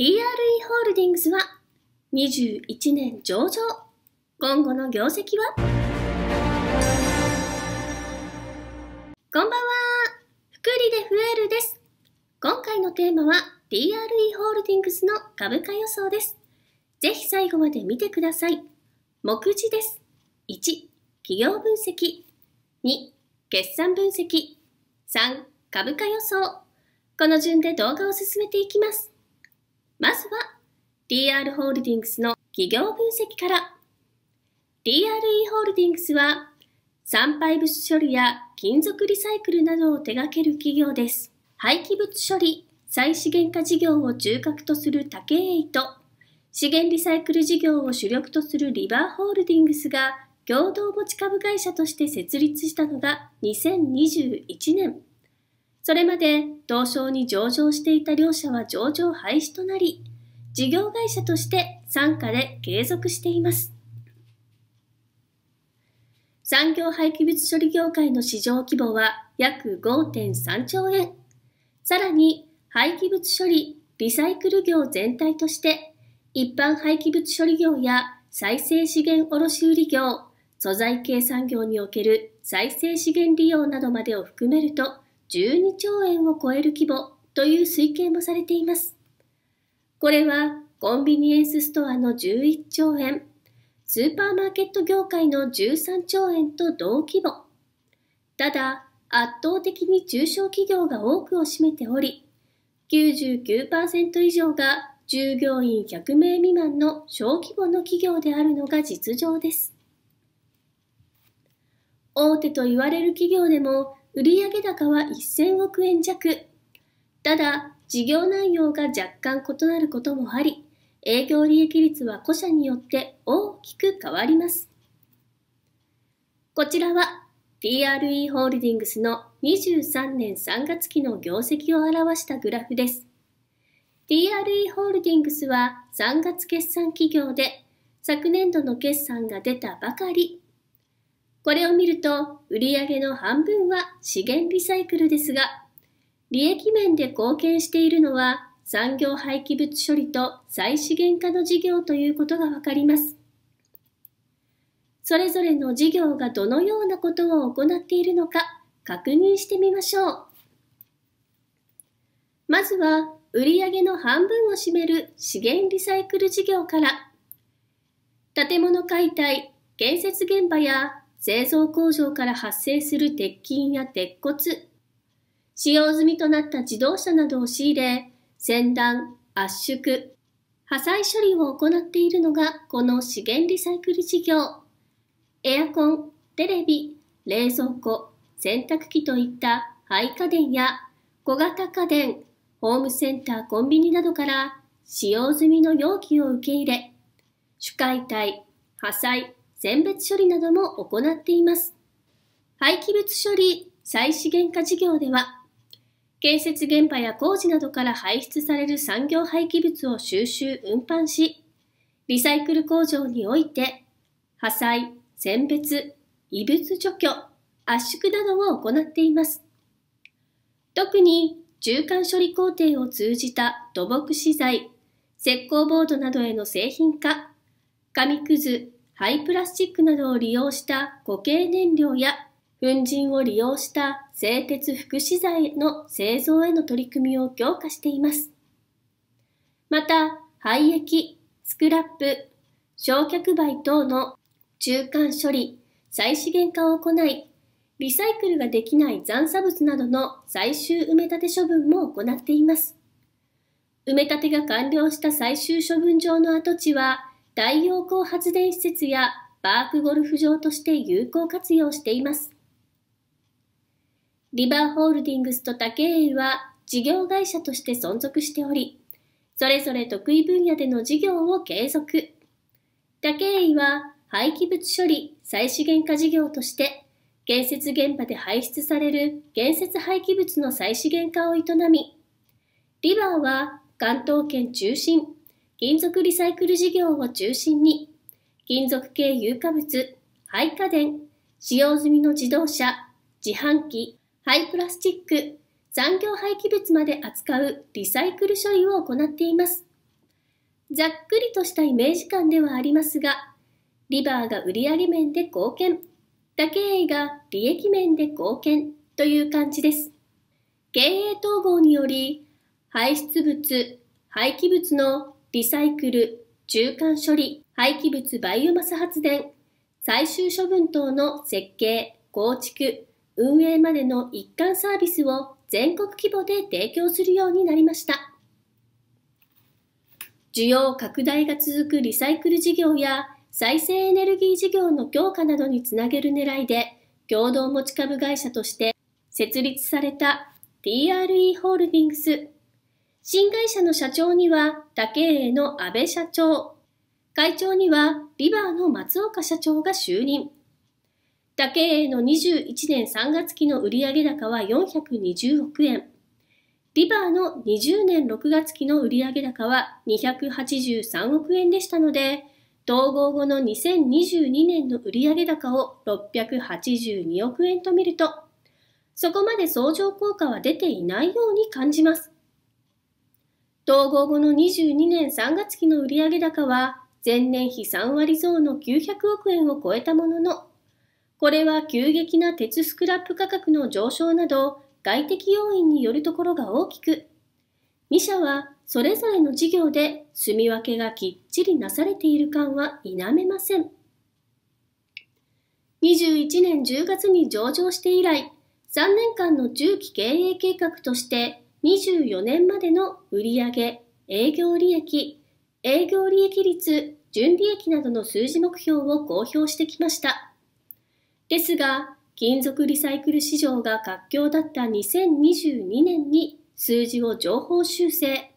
DRE ホールディングスは21年上場今後の業績はこんばんは福利で増えるです今回のテーマは DRE ホールディングスの株価予想ですぜひ最後まで見てください目次です1企業分析2決算分析3株価予想この順で動画を進めていきますまずは DR ホールディングスの企業分析から。DRE ホールディングスは産廃物処理や金属リサイクルなどを手掛ける企業です。廃棄物処理、再資源化事業を中核とする竹エイと、資源リサイクル事業を主力とするリバーホールディングスが共同持ち株会社として設立したのが2021年。それまで、東証に上場していた両社は上場廃止となり、事業会社として傘下で継続しています。産業廃棄物処理業界の市場規模は約5.3兆円。さらに、廃棄物処理、リサイクル業全体として、一般廃棄物処理業や再生資源卸売業、素材計産業における再生資源利用などまでを含めると、12兆円を超える規模という推計もされています。これはコンビニエンスストアの11兆円、スーパーマーケット業界の13兆円と同規模。ただ、圧倒的に中小企業が多くを占めており、99%以上が従業員100名未満の小規模の企業であるのが実情です。大手と言われる企業でも売上高は1000億円弱。ただ、事業内容が若干異なることもあり、営業利益率は個社によって大きく変わります。こちらは PRE ホールディングスの23年3月期の業績を表したグラフです。t r e ホールディングスは3月決算企業で昨年度の決算が出たばかりこれを見ると、売上の半分は資源リサイクルですが、利益面で貢献しているのは産業廃棄物処理と再資源化の事業ということがわかります。それぞれの事業がどのようなことを行っているのか確認してみましょう。まずは売上の半分を占める資源リサイクル事業から建物解体、建設現場や製造工場から発生する鉄筋や鉄骨、使用済みとなった自動車などを仕入れ、洗断、圧縮、破砕処理を行っているのがこの資源リサイクル事業。エアコン、テレビ、冷蔵庫、洗濯機といった廃家電や小型家電、ホームセンター、コンビニなどから使用済みの容器を受け入れ、主解体、破砕、選別処理なども行っています。廃棄物処理再資源化事業では、建設現場や工事などから排出される産業廃棄物を収集・運搬し、リサイクル工場において、破砕、選別、異物除去、圧縮などを行っています。特に中間処理工程を通じた土木資材、石膏ボードなどへの製品化、紙くず、廃プラスチックなどを利用した固形燃料や粉塵を利用した製鉄福祉材の製造への取り組みを強化しています。また、廃液、スクラップ、焼却灰等の中間処理、再資源化を行い、リサイクルができない残差物などの最終埋め立て処分も行っています。埋め立てが完了した最終処分場の跡地は太陽光発電施設やパークゴルフ場として有効活用しています。リバーホールディングスと竹栄は事業会社として存続しており、それぞれ得意分野での事業を継続。竹栄は廃棄物処理・再資源化事業として、建設現場で排出される建設廃棄物の再資源化を営み、リバーは関東圏中心金属リサイクル事業を中心に、金属系有価物、廃家電、使用済みの自動車、自販機、廃プラスチック、産業廃棄物まで扱うリサイクル処理を行っています。ざっくりとしたイメージ感ではありますが、リバーが売上面で貢献、だけ営が利益面で貢献という感じです。経営統合により、排出物、廃棄物のリサイクル、中間処理、廃棄物バイオマス発電、最終処分等の設計、構築、運営までの一貫サービスを全国規模で提供するようになりました。需要拡大が続くリサイクル事業や再生エネルギー事業の強化などにつなげる狙いで、共同持ち株会社として設立された TRE ホールディングス新会社の社長には、竹栄の安倍社長。会長には、リバーの松岡社長が就任。竹栄の21年3月期の売上高は420億円。リバーの20年6月期の売上高は283億円でしたので、統合後の2022年の売上高を682億円と見ると、そこまで相乗効果は出ていないように感じます。統合後の22年3月期の売上高は前年比3割増の900億円を超えたものの、これは急激な鉄スクラップ価格の上昇など外的要因によるところが大きく、2社はそれぞれの事業で住み分けがきっちりなされている感は否めません。21年10月に上場して以来、3年間の中期経営計画として24年までの売上、営業利益、営業利益率、純利益などの数字目標を公表してきました。ですが、金属リサイクル市場が活況だった2022年に数字を情報修正。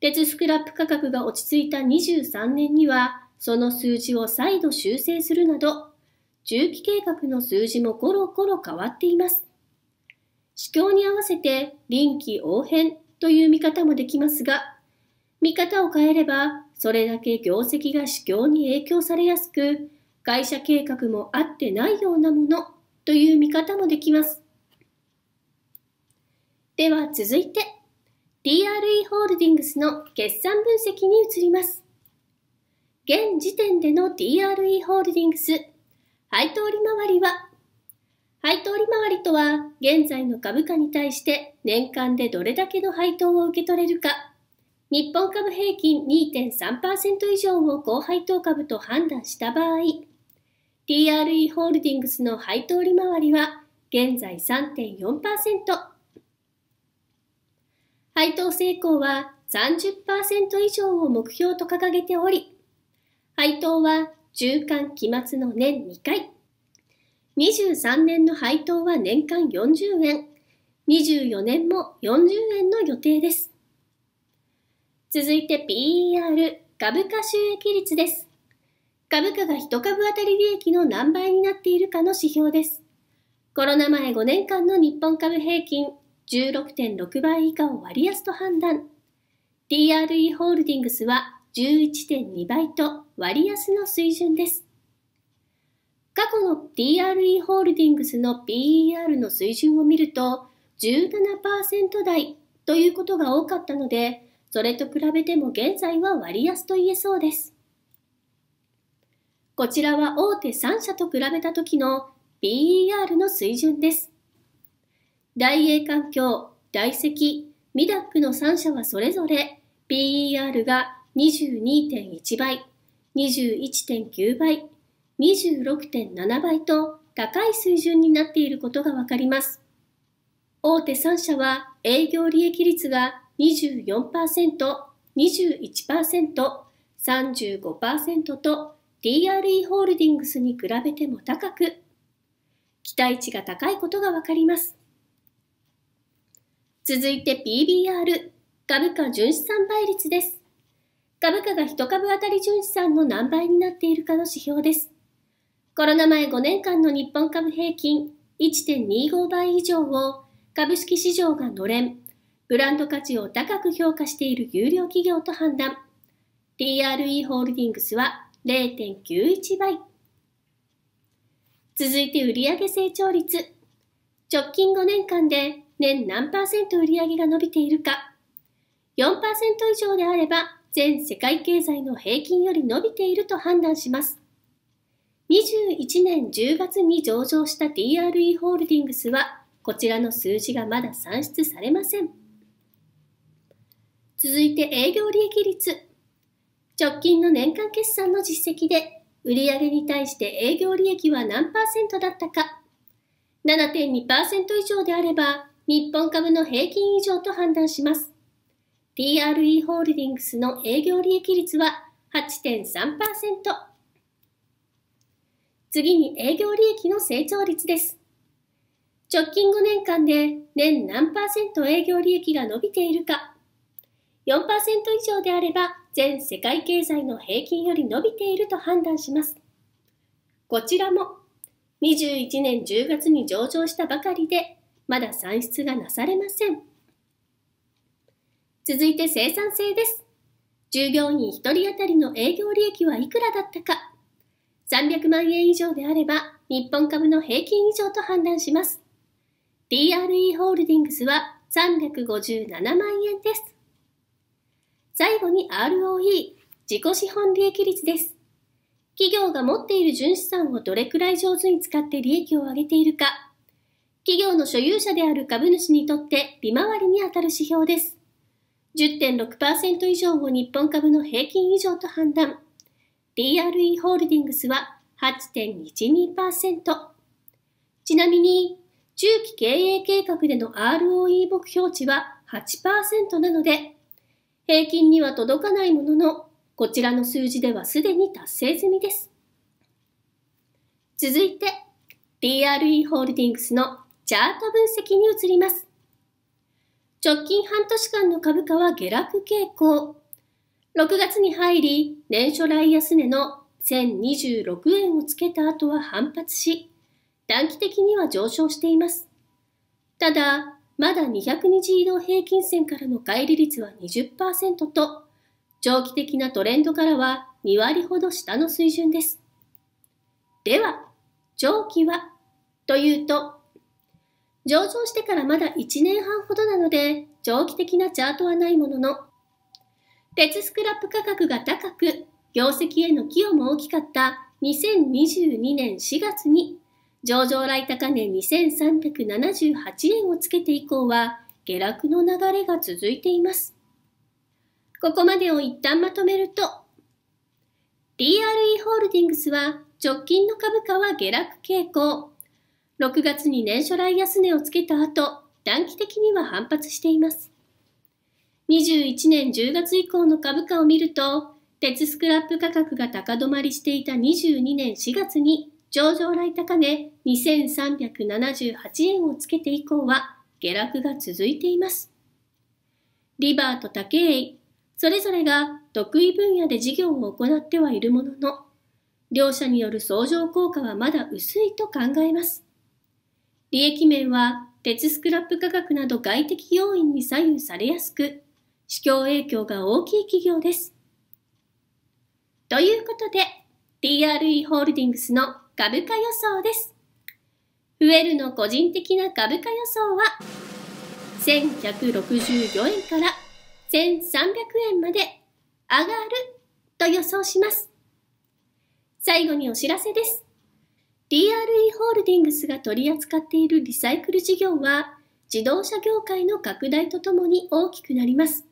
鉄スクラップ価格が落ち着いた23年には、その数字を再度修正するなど、中期計画の数字もコロコロ変わっています。主教に合わせて臨機応変という見方もできますが、見方を変えれば、それだけ業績が主教に影響されやすく、会社計画も合ってないようなものという見方もできます。では続いて、DRE ホールディングスの決算分析に移ります。現時点での DRE ホールディングス、配当利回りは配当利回りとは、現在の株価に対して年間でどれだけの配当を受け取れるか、日本株平均2.3%以上を高配当株と判断した場合、TRE ホールディングスの配当利回りは現在3.4%、配当成功は30%以上を目標と掲げており、配当は中間期末の年2回、23年の配当は年間40円、24年も40円の予定です。続いて PER、株価収益率です。株価が1株当たり利益の何倍になっているかの指標です。コロナ前5年間の日本株平均16.6倍以下を割安と判断。t r e ホールディングスは11.2倍と割安の水準です。過去の DRE ホールディングスの PER の水準を見ると17%台ということが多かったので、それと比べても現在は割安と言えそうです。こちらは大手3社と比べた時の PER の水準です。大英環境、大石、ミダックの3社はそれぞれ PER が22.1倍、21.9倍、26.7倍と高い水準になっていることがわかります。大手3社は営業利益率が24%、21%、35%と DRE ホールディングスに比べても高く、期待値が高いことがわかります。続いて PBR、株価純資産倍率です。株価が1株当たり純資産の何倍になっているかの指標です。コロナ前5年間の日本株平均1.25倍以上を株式市場がのれん、ブランド価値を高く評価している優良企業と判断。TRE ホールディングスは0.91倍。続いて売上成長率。直近5年間で年何パーセント売上が伸びているか。4%以上であれば全世界経済の平均より伸びていると判断します。21年10月に上場した DRE ホールディングスは、こちらの数字がまだ算出されません。続いて営業利益率。直近の年間決算の実績で、売上に対して営業利益は何パーセントだったか。7.2%以上であれば、日本株の平均以上と判断します。DRE ホールディングスの営業利益率は8.3%。次に営業利益の成長率です。直近5年間で年何パーセント営業利益が伸びているか、4%以上であれば全世界経済の平均より伸びていると判断します。こちらも21年10月に上場したばかりで、まだ算出がなされません。続いて生産性です。従業員1人当たりの営業利益はいくらだったか300万円以上であれば日本株の平均以上と判断します。DRE ホールディングスは357万円です。最後に ROE、自己資本利益率です。企業が持っている純資産をどれくらい上手に使って利益を上げているか、企業の所有者である株主にとって利回りに当たる指標です。10.6%以上を日本株の平均以上と判断。d r e ホールディングスは8.12%。ちなみに、中期経営計画での ROE 目標値は8%なので、平均には届かないものの、こちらの数字ではすでに達成済みです。続いて、d r e ホールディングスのチャート分析に移ります。直近半年間の株価は下落傾向。6月に入り、年初来安値の1026円をつけた後は反発し、短期的には上昇しています。ただ、まだ220移動平均線からの乖離率は20%と、長期的なトレンドからは2割ほど下の水準です。では、長期はというと、上場してからまだ1年半ほどなので、長期的なチャートはないものの、鉄スクラップ価格が高く、業績への寄与も大きかった2022年4月に、上場来高値2378円をつけて以降は、下落の流れが続いています。ここまでを一旦まとめると、DRE ホールディングスは直近の株価は下落傾向。6月に年初来安値をつけた後、短期的には反発しています。21年10月以降の株価を見ると、鉄スクラップ価格が高止まりしていた22年4月に上場来高値2378円をつけて以降は下落が続いています。リバーと竹井、それぞれが得意分野で事業を行ってはいるものの、両者による相乗効果はまだ薄いと考えます。利益面は鉄スクラップ価格など外的要因に左右されやすく、市況影響が大きい企業です。ということで、TRE ホールディングスの株価予想です。増えるの個人的な株価予想は、1164円から1300円まで上がると予想します。最後にお知らせです。DRE ホールディングスが取り扱っているリサイクル事業は、自動車業界の拡大とともに大きくなります。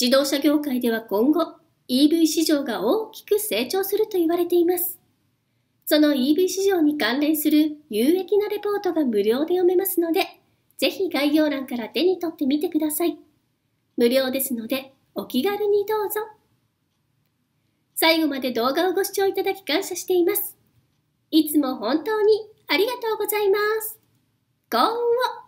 自動車業界では今後 EV 市場が大きく成長すると言われています。その EV 市場に関連する有益なレポートが無料で読めますので、ぜひ概要欄から手に取ってみてください。無料ですので、お気軽にどうぞ。最後まで動画をご視聴いただき感謝しています。いつも本当にありがとうございます。幸運を